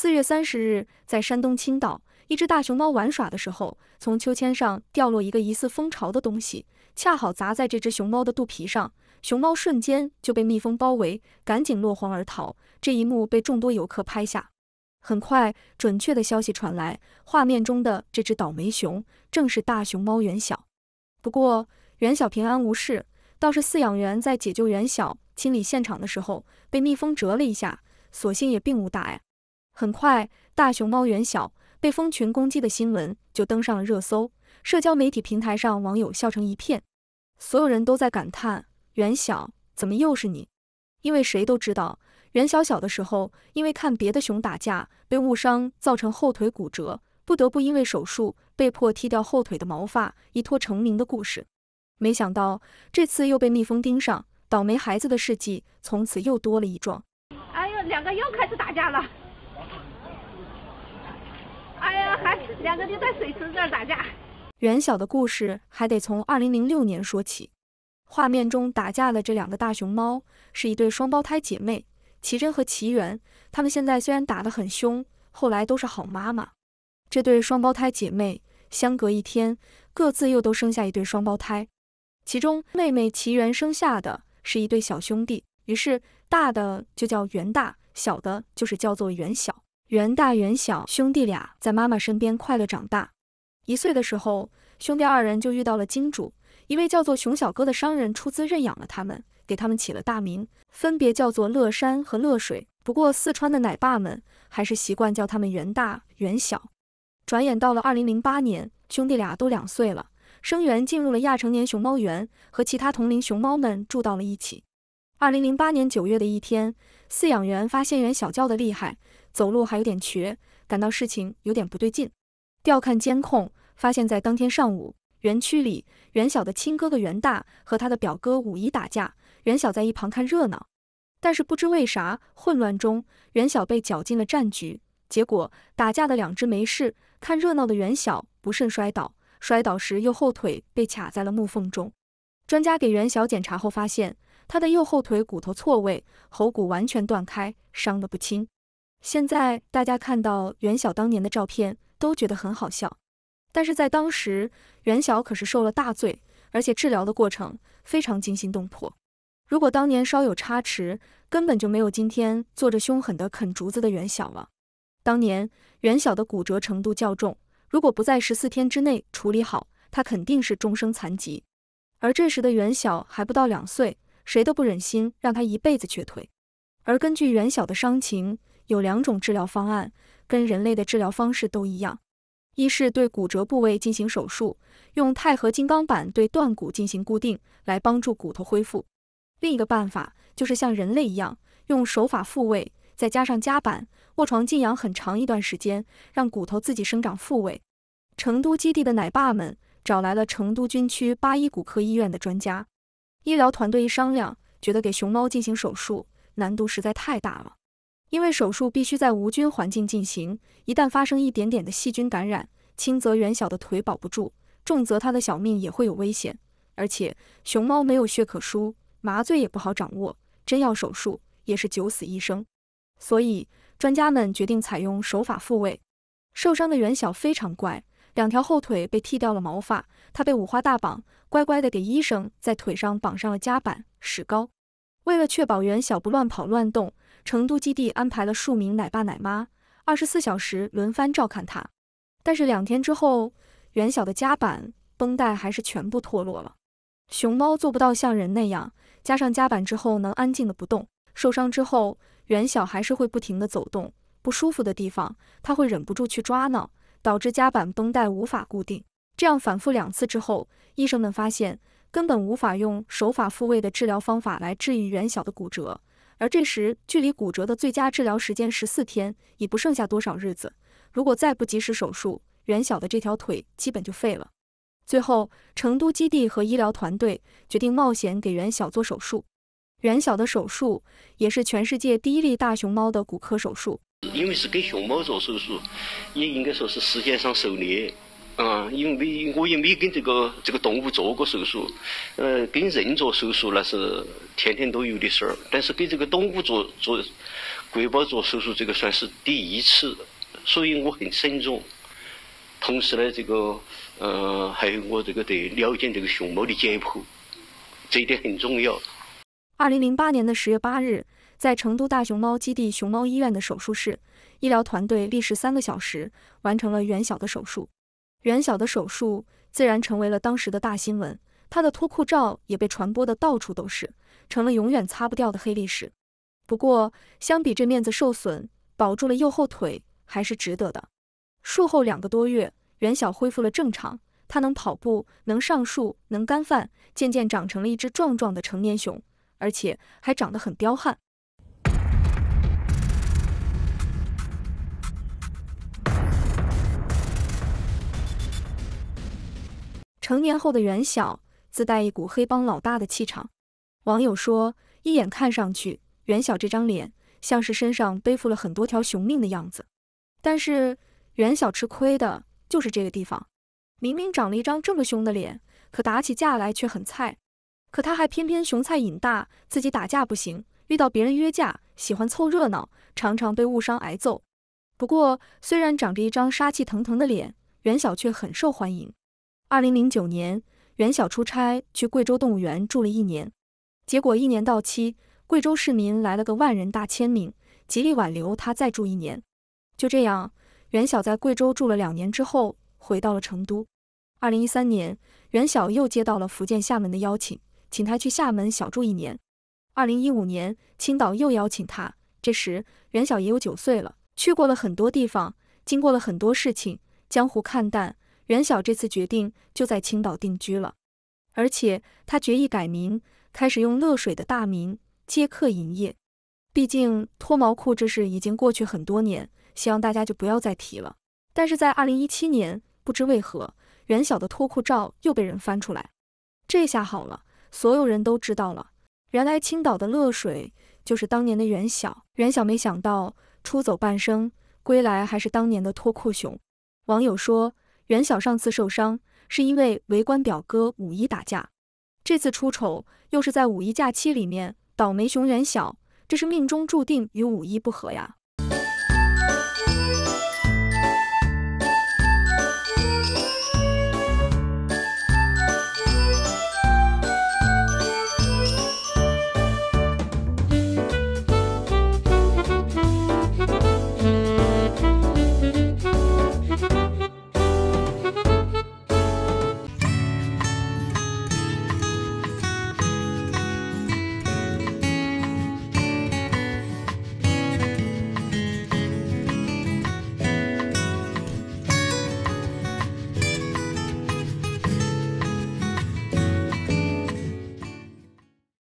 四月三十日，在山东青岛，一只大熊猫玩耍的时候，从秋千上掉落一个疑似蜂巢的东西，恰好砸在这只熊猫的肚皮上，熊猫瞬间就被蜜蜂包围，赶紧落荒而逃。这一幕被众多游客拍下。很快，准确的消息传来，画面中的这只倒霉熊正是大熊猫袁小。不过，袁小平安无事，倒是饲养员在解救袁小、清理现场的时候，被蜜蜂蛰了一下，所幸也并无大碍。很快，大熊猫元小被蜂群攻击的新闻就登上了热搜，社交媒体平台上网友笑成一片，所有人都在感叹元小怎么又是你？因为谁都知道元小小的时候因为看别的熊打架被误伤，造成后腿骨折，不得不因为手术被迫剃掉后腿的毛发，一脱成名的故事。没想到这次又被蜜蜂盯上，倒霉孩子的事迹从此又多了一桩。哎呦，两个又开始打架了！两个就在水池这儿打架。元小的故事还得从二零零六年说起。画面中打架的这两个大熊猫是一对双胞胎姐妹，奇珍和奇缘。他们现在虽然打得很凶，后来都是好妈妈。这对双胞胎姐妹相隔一天，各自又都生下一对双胞胎。其中妹妹奇缘生下的是一对小兄弟，于是大的就叫元大，小的就是叫做元小。袁大、袁小兄弟俩在妈妈身边快乐长大。一岁的时候，兄弟二人就遇到了金主，一位叫做熊小哥的商人出资认养了他们，给他们起了大名，分别叫做乐山和乐水。不过，四川的奶爸们还是习惯叫他们袁大、袁小。转眼到了二零零八年，兄弟俩都两岁了，生源进入了亚成年熊猫园，和其他同龄熊猫们住到了一起。二零零八年九月的一天，饲养员发现袁小叫的厉害。走路还有点瘸，感到事情有点不对劲。调看监控，发现在当天上午园区里，袁晓的亲哥哥袁大和他的表哥五一打架，袁晓在一旁看热闹。但是不知为啥，混乱中袁晓被搅进了战局，结果打架的两只没事，看热闹的袁晓不慎摔倒，摔倒时右后腿被卡在了木缝中。专家给袁晓检查后发现，他的右后腿骨头错位，喉骨完全断开，伤得不轻。现在大家看到袁晓当年的照片，都觉得很好笑，但是在当时，袁晓可是受了大罪，而且治疗的过程非常惊心动魄。如果当年稍有差池，根本就没有今天坐着凶狠的啃竹子的袁晓了。当年袁晓的骨折程度较重，如果不在十四天之内处理好，他肯定是终生残疾。而这时的袁晓还不到两岁，谁都不忍心让他一辈子瘸腿。而根据袁晓的伤情，有两种治疗方案，跟人类的治疗方式都一样。一是对骨折部位进行手术，用钛合金钢板对断骨进行固定，来帮助骨头恢复。另一个办法就是像人类一样，用手法复位，再加上夹板，卧床静养很长一段时间，让骨头自己生长复位。成都基地的奶爸们找来了成都军区八一骨科医院的专家，医疗团队一商量，觉得给熊猫进行手术难度实在太大了。因为手术必须在无菌环境进行，一旦发生一点点的细菌感染，轻则袁小的腿保不住，重则他的小命也会有危险。而且熊猫没有血可输，麻醉也不好掌握，真要手术也是九死一生。所以专家们决定采用手法复位。受伤的袁小非常乖，两条后腿被剃掉了毛发，他被五花大绑，乖乖的给医生在腿上绑上了夹板、石膏。为了确保袁小不乱跑乱动。成都基地安排了数名奶爸奶妈，二十四小时轮番照看他。但是两天之后，袁晓的夹板绷带还是全部脱落了。熊猫做不到像人那样，加上夹板之后能安静的不动。受伤之后，袁晓还是会不停的走动，不舒服的地方他会忍不住去抓挠，导致夹板绷带无法固定。这样反复两次之后，医生们发现根本无法用手法复位的治疗方法来治愈袁晓的骨折。而这时，距离骨折的最佳治疗时间十四天，已不剩下多少日子。如果再不及时手术，袁晓的这条腿基本就废了。最后，成都基地和医疗团队决定冒险给袁晓做手术。袁晓的手术也是全世界第一例大熊猫的骨科手术，因为是给熊猫做手术，也应该说是世界上首例。嗯，为没我也没跟这个这个动物做过手术，呃，跟人做手术那是天天都有的事儿，但是跟这个动物做做，国宝做手术这个算是第一次，所以我很慎重。同时呢，这个呃，还有我这个得了解这个熊猫的解剖，这一点很重要。二零零八年的十月八日，在成都大熊猫基地熊猫医院的手术室，医疗团队历时三个小时完成了袁小的手术。袁晓的手术自然成为了当时的大新闻，她的脱裤照也被传播的到处都是，成了永远擦不掉的黑历史。不过，相比这面子受损，保住了右后腿还是值得的。术后两个多月，袁晓恢复了正常，她能跑步，能上树，能干饭，渐渐长成了一只壮壮的成年熊，而且还长得很彪悍。成年后的袁晓自带一股黑帮老大的气场，网友说，一眼看上去袁晓这张脸像是身上背负了很多条熊命的样子。但是袁晓吃亏的就是这个地方，明明长了一张这么凶的脸，可打起架来却很菜。可他还偏偏熊菜瘾大，自己打架不行，遇到别人约架喜欢凑热闹，常常被误伤挨揍。不过虽然长着一张杀气腾腾的脸，袁晓却很受欢迎。二零零九年，袁晓出差去贵州动物园住了一年，结果一年到期，贵州市民来了个万人大签名，极力挽留他再住一年。就这样，袁晓在贵州住了两年之后，回到了成都。二零一三年，袁晓又接到了福建厦门的邀请，请他去厦门小住一年。二零一五年，青岛又邀请他，这时袁晓也有九岁了，去过了很多地方，经过了很多事情，江湖看淡。袁晓这次决定就在青岛定居了，而且他决意改名，开始用乐水的大名接客营业。毕竟脱毛裤这事已经过去很多年，希望大家就不要再提了。但是在二零一七年，不知为何，袁晓的脱裤照又被人翻出来，这下好了，所有人都知道了，原来青岛的乐水就是当年的袁晓。袁晓没想到出走半生，归来还是当年的脱裤熊。网友说。袁晓上次受伤是因为围观表哥五一打架，这次出丑又是在五一假期里面，倒霉熊袁晓，这是命中注定与五一不合呀。